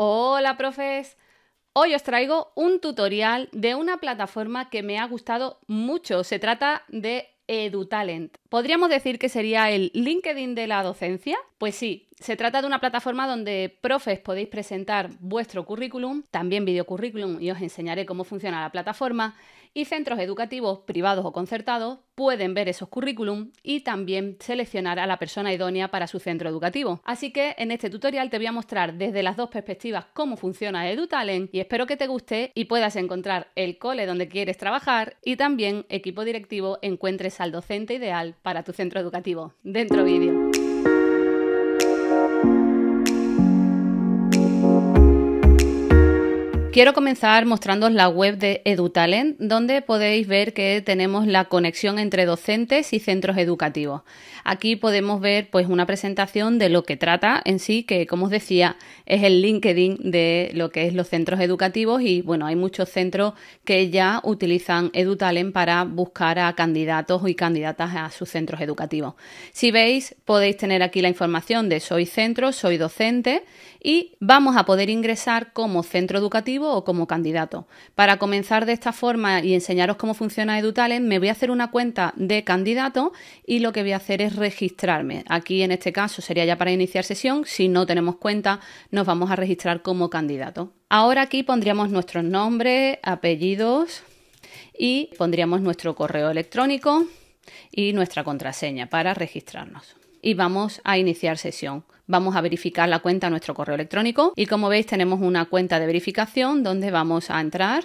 Hola, profes. Hoy os traigo un tutorial de una plataforma que me ha gustado mucho. Se trata de EduTalent. ¿Podríamos decir que sería el LinkedIn de la docencia? Pues sí, se trata de una plataforma donde profes podéis presentar vuestro currículum, también videocurrículum y os enseñaré cómo funciona la plataforma, y centros educativos privados o concertados pueden ver esos currículum y también seleccionar a la persona idónea para su centro educativo. Así que en este tutorial te voy a mostrar desde las dos perspectivas cómo funciona EduTalent y espero que te guste y puedas encontrar el cole donde quieres trabajar y también equipo directivo encuentres al docente ideal para tu centro educativo. Dentro vídeo. Quiero comenzar mostrándoos la web de EduTalent, donde podéis ver que tenemos la conexión entre docentes y centros educativos. Aquí podemos ver pues una presentación de lo que trata en sí, que como os decía, es el LinkedIn de lo que es los centros educativos y bueno, hay muchos centros que ya utilizan EduTalent para buscar a candidatos y candidatas a sus centros educativos. Si veis, podéis tener aquí la información de soy centro, soy docente y vamos a poder ingresar como centro educativo o como candidato. Para comenzar de esta forma y enseñaros cómo funciona EduTalent, me voy a hacer una cuenta de candidato y lo que voy a hacer es registrarme. Aquí en este caso sería ya para iniciar sesión. Si no tenemos cuenta, nos vamos a registrar como candidato. Ahora aquí pondríamos nuestro nombre, apellidos y pondríamos nuestro correo electrónico y nuestra contraseña para registrarnos. Y vamos a iniciar sesión vamos a verificar la cuenta a nuestro correo electrónico y como veis tenemos una cuenta de verificación donde vamos a entrar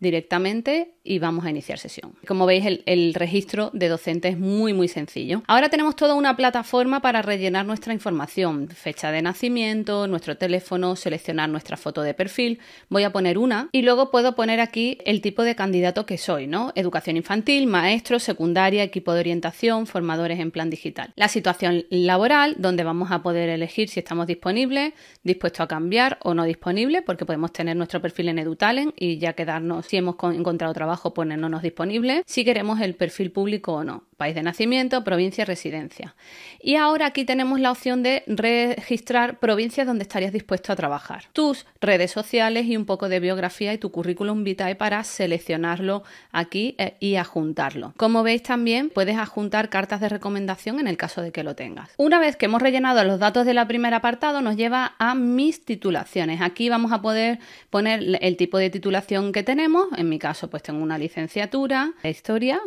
directamente y vamos a iniciar sesión. Como veis, el, registro de docente es muy, muy sencillo. Ahora tenemos toda una plataforma para rellenar nuestra información, fecha de nacimiento, nuestro teléfono, seleccionar nuestra foto de perfil. Voy a poner una y luego puedo poner aquí el tipo de candidato que soy, ¿no? Educación infantil, maestro, secundaria, equipo de orientación, formadores en plan digital. La situación laboral, donde vamos a poder elegir si estamos disponibles, dispuestos a cambiar o no disponible, porque podemos tener nuestro perfil en EduTalent y ya quedarnos si hemos encontrado trabajo, ponernos pues disponibles, si queremos el perfil público o no país de nacimiento, provincia y residencia. Y ahora aquí tenemos la opción de registrar provincias donde estarías dispuesto a trabajar, tus redes sociales y un poco de biografía y tu currículum vitae para seleccionarlo aquí eh, y adjuntarlo. Como veis también puedes adjuntar cartas de recomendación en el caso de que lo tengas. Una vez que hemos rellenado los datos del primer apartado nos lleva a mis titulaciones. Aquí vamos a poder poner el tipo de titulación que tenemos. En mi caso pues tengo una licenciatura de historia,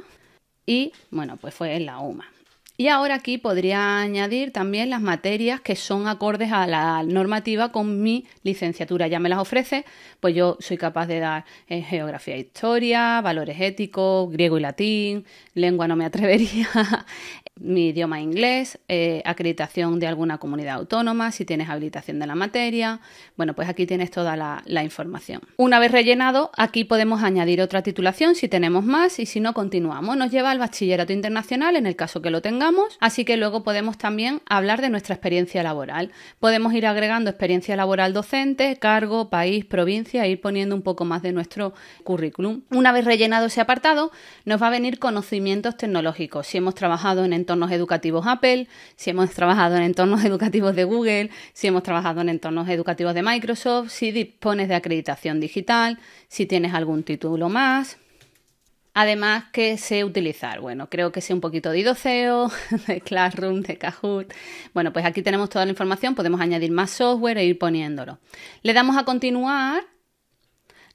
y bueno, pues fue en la UMA. Y ahora aquí podría añadir también las materias que son acordes a la normativa con mi licenciatura. Ya me las ofrece, pues yo soy capaz de dar eh, geografía e historia, valores éticos, griego y latín, lengua no me atrevería, mi idioma inglés, eh, acreditación de alguna comunidad autónoma, si tienes habilitación de la materia. Bueno, pues aquí tienes toda la, información. Una vez rellenado, aquí podemos añadir otra titulación si tenemos más y si no, continuamos. Nos lleva al bachillerato internacional en el caso que lo tengamos, así que luego podemos también hablar de nuestra experiencia laboral. Podemos ir agregando experiencia laboral docente, cargo, país, provincia, e ir poniendo un poco más de nuestro currículum. Una vez rellenado ese apartado, nos va a venir conocimientos tecnológicos. Si hemos trabajado en educativos Apple, si hemos trabajado en entornos educativos de Google, si hemos trabajado en entornos educativos de Microsoft, si dispones de acreditación digital, si tienes algún título más. Además, que sé utilizar? Bueno, creo que sé un poquito de idoceo, de Classroom, de Kahoot. Bueno, pues aquí tenemos toda la información, podemos añadir más software e ir poniéndolo. Le damos a continuar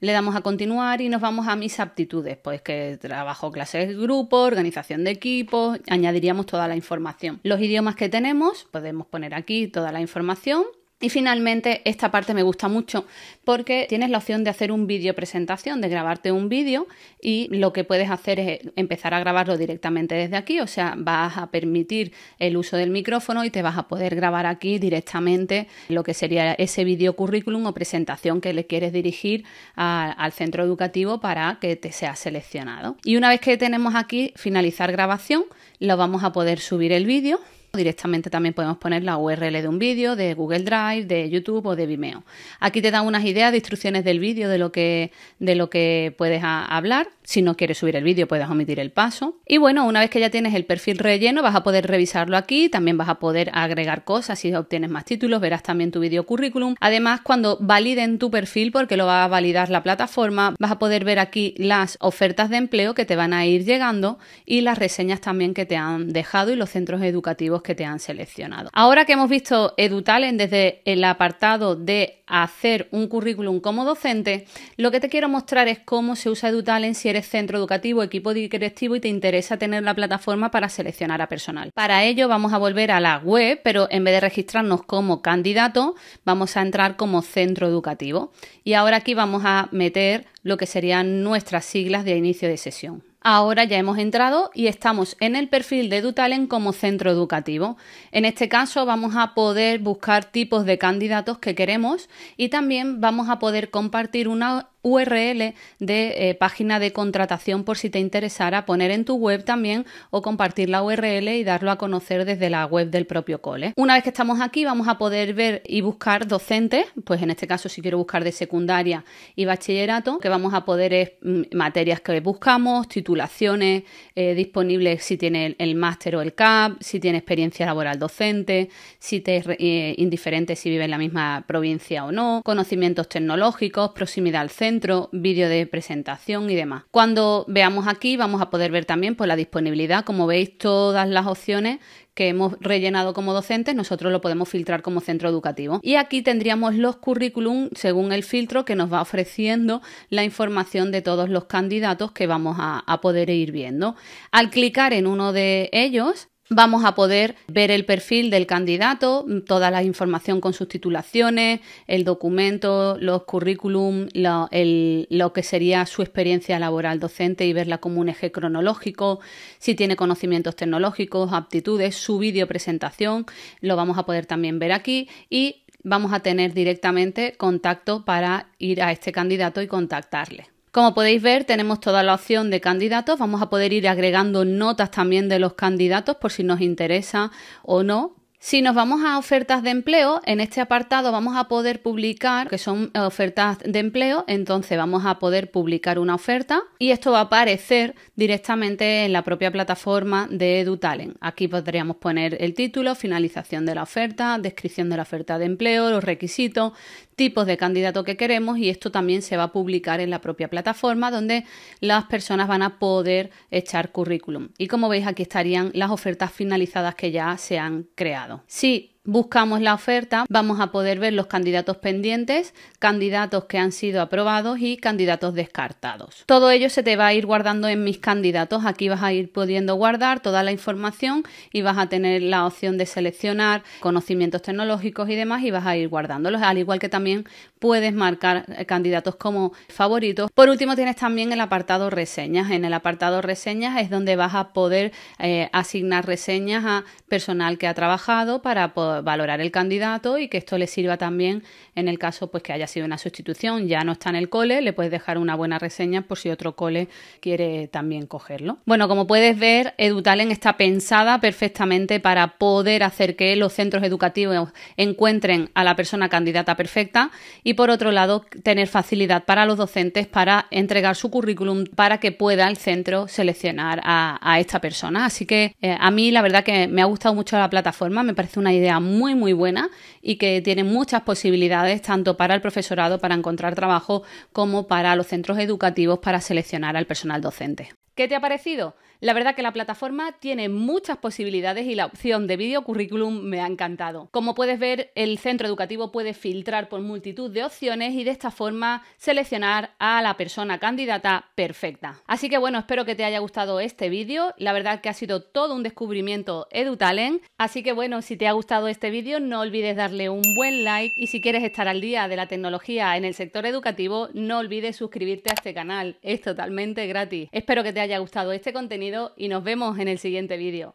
le damos a continuar y nos vamos a mis aptitudes, pues que trabajo clases grupo, organización de equipos, añadiríamos toda la información. Los idiomas que tenemos, podemos poner aquí toda la información y finalmente, esta parte me gusta mucho porque tienes la opción de hacer un vídeo presentación, de grabarte un vídeo y lo que puedes hacer es eh, empezar a grabarlo directamente desde aquí, o sea, vas a permitir el uso del micrófono y te vas a poder grabar aquí directamente lo que sería ese vídeo currículum o presentación que le quieres dirigir al centro educativo para que te sea seleccionado. Y una vez que tenemos aquí finalizar grabación, lo vamos a poder subir el vídeo Directamente también podemos poner la URL de un vídeo, de Google Drive, de YouTube o de Vimeo. Aquí te dan unas ideas de instrucciones del vídeo, de lo que, de lo que puedes hablar. Si no quieres subir el vídeo, puedes omitir el paso. Y bueno, una vez que ya tienes el perfil relleno, vas a poder revisarlo aquí. También vas a poder agregar cosas si obtienes más títulos. Verás también tu video currículum. Además, cuando validen tu perfil, porque lo va a validar la plataforma, vas a poder ver aquí las ofertas de empleo que te van a ir llegando y las reseñas también que te han dejado y los centros educativos que te han seleccionado. Ahora que hemos visto EduTalent desde el apartado de hacer un currículum como docente, lo que te quiero mostrar es cómo se usa EduTalent si eres centro educativo, equipo directivo y te interesa tener la plataforma para seleccionar a personal. Para ello vamos a volver a la web, pero en vez de registrarnos como candidato, vamos a entrar como centro educativo. Y ahora aquí vamos a meter lo que serían nuestras siglas de inicio de sesión. Ahora ya hemos entrado y estamos en el perfil de Dutalen como centro educativo. En este caso vamos a poder buscar tipos de candidatos que queremos y también vamos a poder compartir una URL de eh, página de contratación por si te interesara poner en tu web también o compartir la URL y darlo a conocer desde la web del propio cole. Una vez que estamos aquí vamos a poder ver y buscar docentes, pues en este caso si quiero buscar de secundaria y bachillerato, que vamos a poder mm, materias que buscamos, titulaciones eh, disponibles si tiene el, máster o el CAP, si tiene experiencia laboral docente, si te es eh, indiferente si vive en la misma provincia o no, conocimientos tecnológicos, proximidad al centro, vídeo de presentación y demás. Cuando veamos aquí vamos a poder ver también por pues, la disponibilidad, como veis todas las opciones que hemos rellenado como docentes, nosotros lo podemos filtrar como centro educativo. Y aquí tendríamos los currículum según el filtro que nos va ofreciendo la información de todos los candidatos que vamos a, a poder ir viendo. Al clicar en uno de ellos, Vamos a poder ver el perfil del candidato, toda la información con sus titulaciones, el documento, los currículum, lo, que sería su experiencia laboral docente y verla como un eje cronológico, si tiene conocimientos tecnológicos, aptitudes, su presentación, lo vamos a poder también ver aquí y vamos a tener directamente contacto para ir a este candidato y contactarle. Como podéis ver, tenemos toda la opción de candidatos. Vamos a poder ir agregando notas también de los candidatos por si nos interesa o no si nos vamos a ofertas de empleo, en este apartado vamos a poder publicar, que son eh, ofertas de empleo, entonces vamos a poder publicar una oferta y esto va a aparecer directamente en la propia plataforma de EduTalent. Aquí podríamos poner el título, finalización de la oferta, descripción de la oferta de empleo, los requisitos, tipos de candidato que queremos y esto también se va a publicar en la propia plataforma donde las personas van a poder echar currículum. Y como veis aquí estarían las ofertas finalizadas que ya se han creado. Sí, buscamos la oferta, vamos a poder ver los candidatos pendientes, candidatos que han sido aprobados y candidatos descartados. Todo ello se te va a ir guardando en mis candidatos. Aquí vas a ir pudiendo guardar toda la información y vas a tener la opción de seleccionar conocimientos tecnológicos y demás y vas a ir guardándolos, al igual que también puedes marcar candidatos como favoritos. Por último, tienes también el apartado reseñas. En el apartado reseñas es donde vas a poder eh, asignar reseñas a personal que ha trabajado para poder valorar el candidato y que esto le sirva también en el caso pues que haya sido una sustitución, ya no está en el cole, le puedes dejar una buena reseña por si otro cole quiere también cogerlo. Bueno, como puedes ver, EduTalent está pensada perfectamente para poder hacer que los centros educativos encuentren a la persona candidata perfecta y por otro lado tener facilidad para los docentes para entregar su currículum para que pueda el centro seleccionar a, esta persona. Así que eh, a mí la verdad que me ha gustado mucho la plataforma, me parece una idea muy muy buena y que tiene muchas posibilidades tanto para el profesorado para encontrar trabajo como para los centros educativos para seleccionar al personal docente. ¿Qué te ha parecido? La verdad que la plataforma tiene muchas posibilidades y la opción de video currículum me ha encantado. Como puedes ver, el centro educativo puede filtrar por multitud de opciones y de esta forma seleccionar a la persona candidata perfecta. Así que bueno, espero que te haya gustado este vídeo. La verdad que ha sido todo un descubrimiento EduTalent. Así que bueno, si te ha gustado este vídeo, no olvides darle un buen like y si quieres estar al día de la tecnología en el sector educativo, no olvides suscribirte a este canal. Es totalmente gratis. Espero que te haya gustado este contenido y nos vemos en el siguiente vídeo.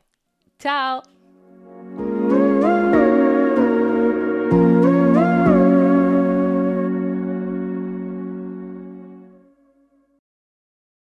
¡Chao!